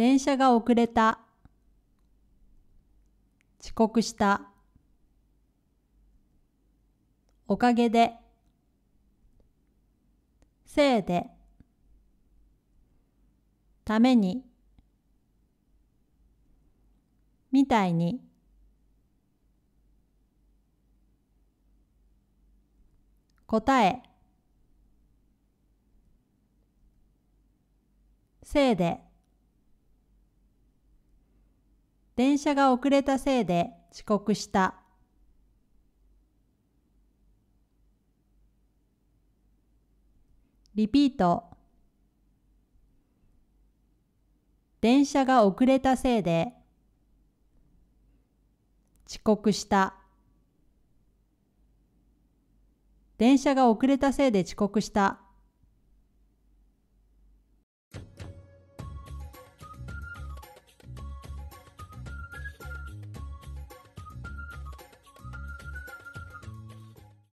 電車が遅れた遅刻したおかげでせいでためにみたいに答えせいで電車が遅れたせいで遅刻した。リピート。電車が遅れたせいで遅刻した。電車が遅れたせいで遅刻した。